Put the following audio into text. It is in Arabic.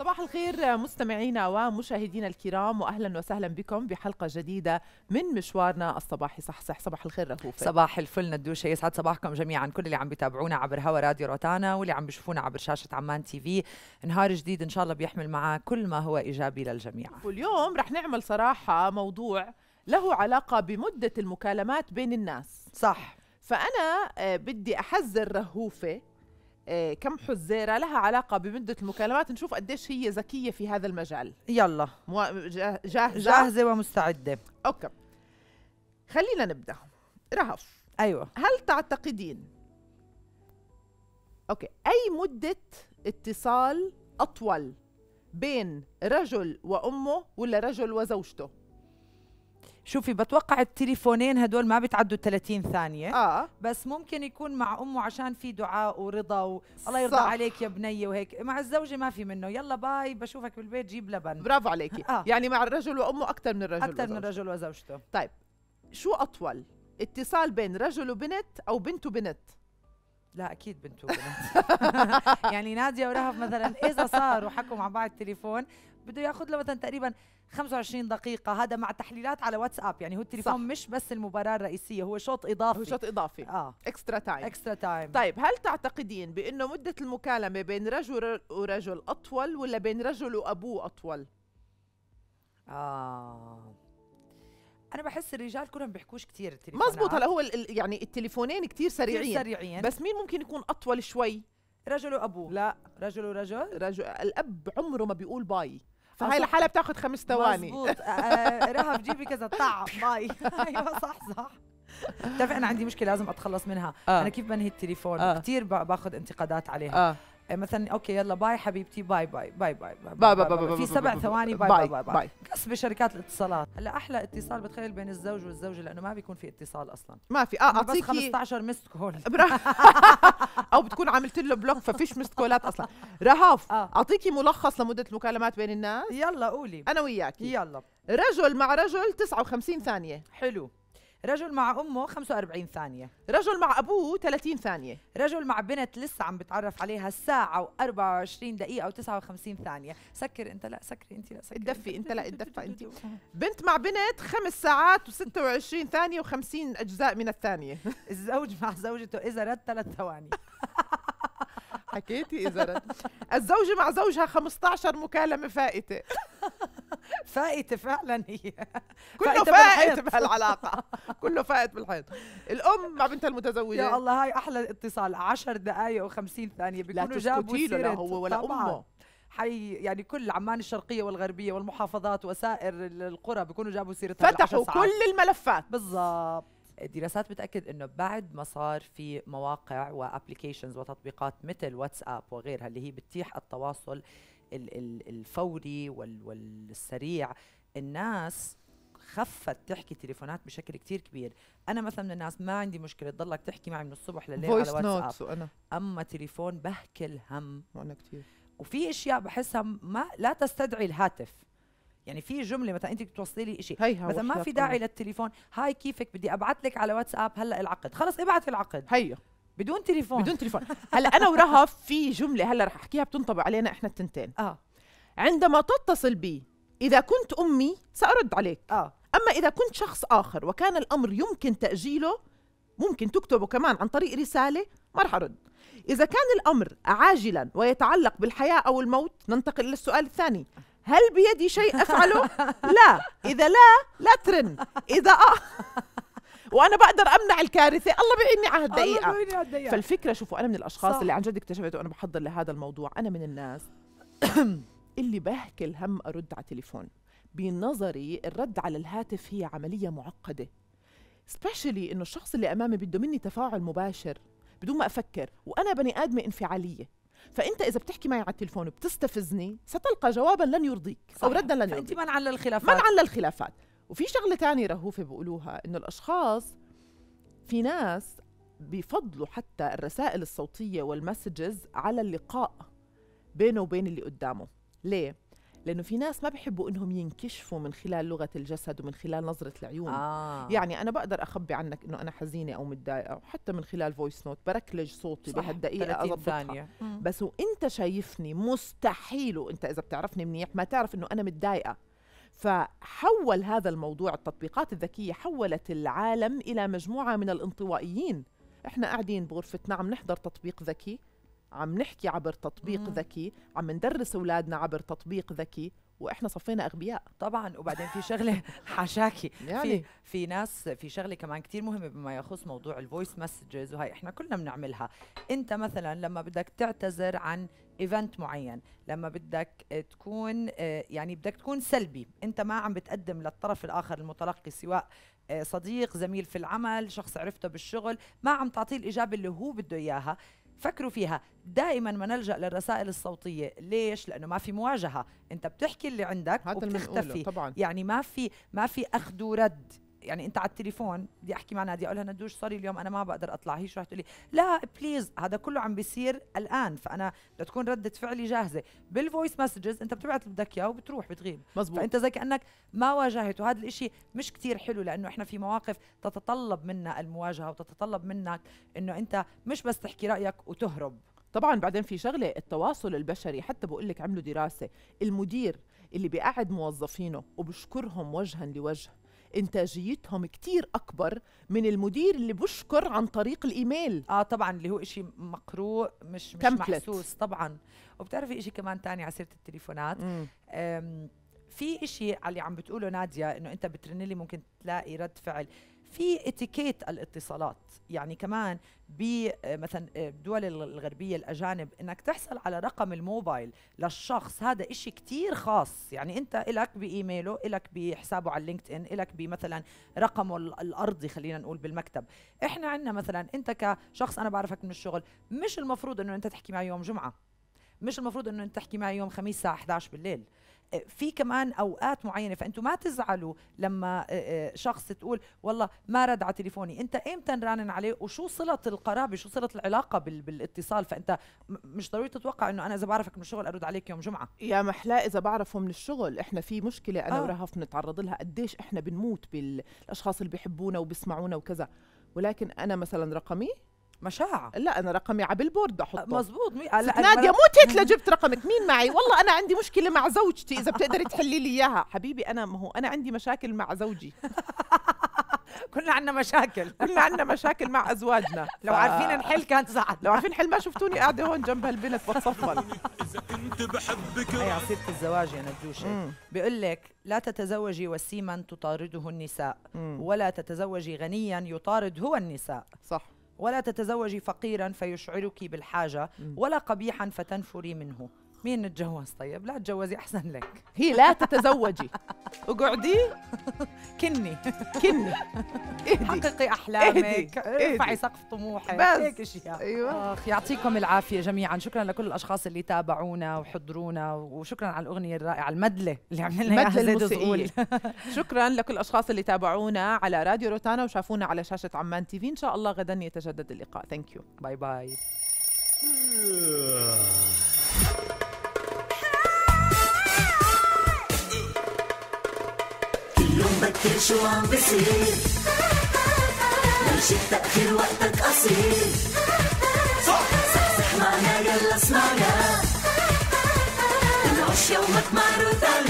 صباح الخير مستمعينا ومشاهدينا الكرام واهلا وسهلا بكم بحلقه جديده من مشوارنا الصباحي صح صباح الخير رفوف صباح الفل ندوشه يسعد صباحكم جميعا كل اللي عم بيتابعونا عبر هوا راديو روتانا واللي عم بيشوفونا عبر شاشه عمان تي في نهار جديد ان شاء الله بيحمل معاه كل ما هو ايجابي للجميع واليوم رح نعمل صراحه موضوع له علاقه بمده المكالمات بين الناس صح فانا آه، بدي احذر رهوفه آه، كم حزيره لها علاقه بمده المكالمات نشوف قديش هي ذكيه في هذا المجال يلا مو... جاهزه جاهزه ومستعده اوكي خلينا نبدا رهف ايوه هل تعتقدين اوكي اي مده اتصال اطول بين رجل وامه ولا رجل وزوجته شوفي بتوقع التليفونين هدول ما بتعدوا 30 ثانية اه بس ممكن يكون مع أمه عشان في دعاء ورضا و... الله يرضى صح. عليك يا بنية وهيك مع الزوجة ما في منه يلا باي بشوفك بالبيت جيب لبن برافو عليكي آه. يعني مع الرجل وأمه أكثر من الرجل أكثر من الرجل وزوجته طيب شو أطول اتصال بين رجل وبنت أو بنت وبنت لا اكيد بنت وبنات يعني ناديه ورهف مثلا اذا صاروا حكوا مع بعض تليفون بده ياخذ له مثلا تقريبا 25 دقيقة هذا مع تحليلات على واتساب يعني هو التليفون صح. مش بس المباراة الرئيسية هو شوط إضافي هو شوط إضافي اه اكسترا تايم اكسترا تايم طيب هل تعتقدين بأنه مدة المكالمة بين رجل ورجل أطول ولا بين رجل وأبوه أطول؟ اه انا بحس الرجال كلهم بيحكوش كثير التليفونات مزبوط هلا هو يعني التليفونين كثير سريعين كتير سريعين بس مين ممكن يكون اطول شوي رجل وابوه لا رجل ورجل رجل الاب عمره ما بيقول باي فهي لحالها بتاخذ خمس ثواني مزبوط رهب رهف جيبي كذا طعم باي ايوه صح صح بتعرفي انا عندي مشكله لازم اتخلص منها آه. انا كيف بنهي التليفون آه. كثير باخذ انتقادات عليها آه. مثلا اوكي يلا باي حبيبتي باي باي باي باي باي باي باي باي في سبع ثواني باي باي باي خاص بشركات الاتصالات هلا احلى اتصال بتخيل بين الزوج والزوجه لانه ما بيكون في اتصال اصلا ما في اه اعطيكي بس 15 مست كول او بتكون عملت له بلوك ففيش مست كولات اصلا آه. رهاف آه. اعطيكي ملخص لمده المكالمات بين الناس يلا قولي انا وياكي يلا رجل مع رجل 59 ثانيه حلو رجل مع امه 45 ثانيه رجل مع ابوه 30 ثانيه رجل مع بنت لسه عم بتعرف عليها ساعه و24 دقيقه و59 ثانيه سكر انت لا سكري انت لا سكري تدفي انت لا تدفى انت بنت مع بنت خمس ساعات و26 ثانيه و50 اجزاء من الثانيه الزوج مع زوجته اذا رد ثلاث ثواني حكيتي اذا رد الزوجه مع زوجها 15 مكالمه فائته فائته فعلا هي كله فائت بهالعلاقه كله فائت بالحيط الام مع بنتها المتزوجه يا الله هاي احلى اتصال 10 دقائق و50 ثانيه بيكونوا جابوا سيرة لا هو ولا طبعاً. امه حي يعني كل عمان الشرقيه والغربيه والمحافظات وسائر القرى بيكونوا جابوا سيرتها فتحوا كل الملفات بالضبط الدراسات بتاكد انه بعد ما صار في مواقع وابلكيشنز وتطبيقات مثل واتساب وغيرها اللي هي بتتيح التواصل الفوري والسريع الناس خفت تحكي تليفونات بشكل كتير كبير انا مثلا من الناس ما عندي مشكله تضلك تحكي معي من الصبح لليل على واتساب وأنا. اما تليفون بهكل هم وانا كثير وفي اشياء بحسها ما لا تستدعي الهاتف يعني في جمله مثلا انت بتوصلي لي شيء مثلا ما في داعي للتليفون هاي كيفك بدي ابعث لك على واتساب هلا العقد خلص ابعث العقد هيا بدون تليفون بدون تليفون هلا انا ورهف في جمله هلا رح احكيها بتنطبق علينا احنا التنتين اه عندما تتصل بي اذا كنت امي سارد عليك اه اما اذا كنت شخص اخر وكان الامر يمكن تاجيله ممكن تكتبه كمان عن طريق رساله ما رح ارد اذا كان الامر عاجلا ويتعلق بالحياه او الموت ننتقل للسؤال الثاني هل بيدي شيء افعله لا اذا لا لا ترن اذا اه وانا بقدر امنع الكارثه الله بيعيني على هالدقيقه الله بيعيني على هالدقيقه فالفكره شوفوا انا من الاشخاص صح. اللي عن جد اكتشفت وانا بحضر لهذا الموضوع انا من الناس اللي بهكي الهم ارد على تليفون بنظري الرد على الهاتف هي عمليه معقده سبيشلي انه الشخص اللي امامي بده مني تفاعل مباشر بدون ما افكر وانا بني ادمه انفعاليه فانت اذا بتحكي معي على التليفون وبتستفزني ستلقى جوابا لن يرضيك صح. او ردا لن يرضيك انت منعا للخلافات منعا للخلافات وفي شغله تانية رهوفه بيقولوها انه الاشخاص في ناس بفضلوا حتى الرسائل الصوتيه والمسجز على اللقاء بينه وبين اللي قدامه ليه لانه في ناس ما بحبوا انهم ينكشفوا من خلال لغه الجسد ومن خلال نظره العيون آه. يعني انا بقدر اخبي عنك انه انا حزينه او متضايقه حتى من خلال فويس نوت بركلج صوتي بهالدقيقه اضبطها بس وانت شايفني مستحيل وانت اذا بتعرفني منيح ما تعرف انه انا متضايقه فحول هذا الموضوع التطبيقات الذكية حولت العالم إلى مجموعة من الانطوائيين احنا قاعدين بغرفتنا عم نحضر تطبيق ذكي عم نحكي عبر تطبيق مم. ذكي عم ندرس اولادنا عبر تطبيق ذكي واحنا صفينا اغبياء طبعا وبعدين في شغله حشاكي يعني في في ناس في شغله كمان كثير مهمه بما يخص موضوع الفويس مسجز وهي احنا كلنا بنعملها انت مثلا لما بدك تعتذر عن ايفنت معين لما بدك آه، تكون آه، يعني بدك تكون سلبي انت ما عم بتقدم للطرف الاخر المتلقي سواء آه، صديق زميل في العمل شخص عرفته بالشغل ما عم تعطيه الاجابه اللي هو بده اياها فكروا فيها دائما ما نلجا للرسائل الصوتيه ليش لانه ما في مواجهه انت بتحكي اللي عندك وبتختفي طبعا. يعني ما في ما في اخذ ورد يعني انت على التليفون بدي احكي مع ناديه اقول لها ندوش سوري اليوم انا ما بقدر اطلع هي شو رح تقولي لا بليز هذا كله عم بيصير الان فانا بدها تكون رده فعلي جاهزه بالفويس مسجز انت بتبعت اللي بدك اياه وبتروح بتغيب مزبوط. فانت زي كانك ما واجهت وهذا الإشي مش كتير حلو لانه احنا في مواقف تتطلب منا المواجهه وتتطلب منك انه انت مش بس تحكي رايك وتهرب طبعا بعدين في شغله التواصل البشري حتى بقول لك عملوا دراسه المدير اللي بيقعد موظفينه وبشكرهم وجها لوجه انتاجيتهم كتير اكبر من المدير اللي بشكر عن طريق الايميل اه طبعا اللي هو شيء مقروء مش مش تمبلت. محسوس طبعا وبتعرفي شيء كمان تاني على سيره التليفونات في إشي على اللي عم بتقوله نادية إنه أنت بترنلي ممكن تلاقي رد فعل في اتيكيت الاتصالات يعني كمان بمثلا آه، الدول آه، الغربيه الاجانب انك تحصل على رقم الموبايل للشخص هذا إشي كتير خاص يعني انت الك بايميله الك بحسابه على اللينكد ان الك بمثلا رقمه الارضي خلينا نقول بالمكتب احنا عندنا مثلا انت كشخص انا بعرفك من الشغل مش المفروض انه انت تحكي معي يوم جمعه مش المفروض انه انت تحكي معي يوم خميس الساعه 11 بالليل في كمان اوقات معينه فانتم ما تزعلوا لما آه، آه، شخص تقول والله ما رد على تليفوني انت امتى رانن عليه وشو صله القرابه شو صله العلاقه بالاتصال فانت مش ضروري تتوقع انه انا اذا بعرفك من الشغل ارد عليك يوم جمعه يا محلاه اذا بعرفه من الشغل احنا في مشكله انا آه. ورهف بنتعرض لها قديش احنا بنموت بالاشخاص اللي بيحبونا وبيسمعونا وكذا ولكن انا مثلا رقمي مشاع لا أنا رقمي على البورد بحطه مزبوط مي... آه، نادية تيت لجبت رقمك مين معي والله أنا عندي مشكلة مع زوجتي إذا بتقدري تحلي لي إياها حبيبي أنا ما هو أنا عندي مشاكل مع زوجي كلنا عندنا مشاكل كلنا عندنا مشاكل مع ازواجنا لو عارفين نحل كان سعد لو عارفين نحل ما شفتوني قاعده هون جنب هالبنت بتصفل اذا كنت بحبك هي عصيره الزواج يا ندوشه بيقول لك لا تتزوجي وسيما تطارده النساء ولا تتزوجي غنيا يطارد هو النساء صح ولا تتزوجي فقيرا فيشعرك بالحاجة ولا قبيحا فتنفري منه مين نتجوز طيب لا تتجوزي احسن لك هي لا تتزوجي اقعدي كني كني حققي احلامك ارفعي سقف طموحك بس هيك اشياء ايوه اخ يعطيكم العافيه جميعا شكرا لكل الاشخاص اللي تابعونا وحضرونا وشكرا على الاغنيه الرائعه المدله اللي عملناها المدله الموسيقيه شكرا لكل الاشخاص اللي تابعونا على راديو روتانا وشافونا على شاشه عمان تي في ان شاء الله غدا يتجدد اللقاء ثانك يو باي باي شوف شو عم بصير ماشي تأخير وقتك قصير صح صح معنا يلا اسمعنا العش يومك معروض علينا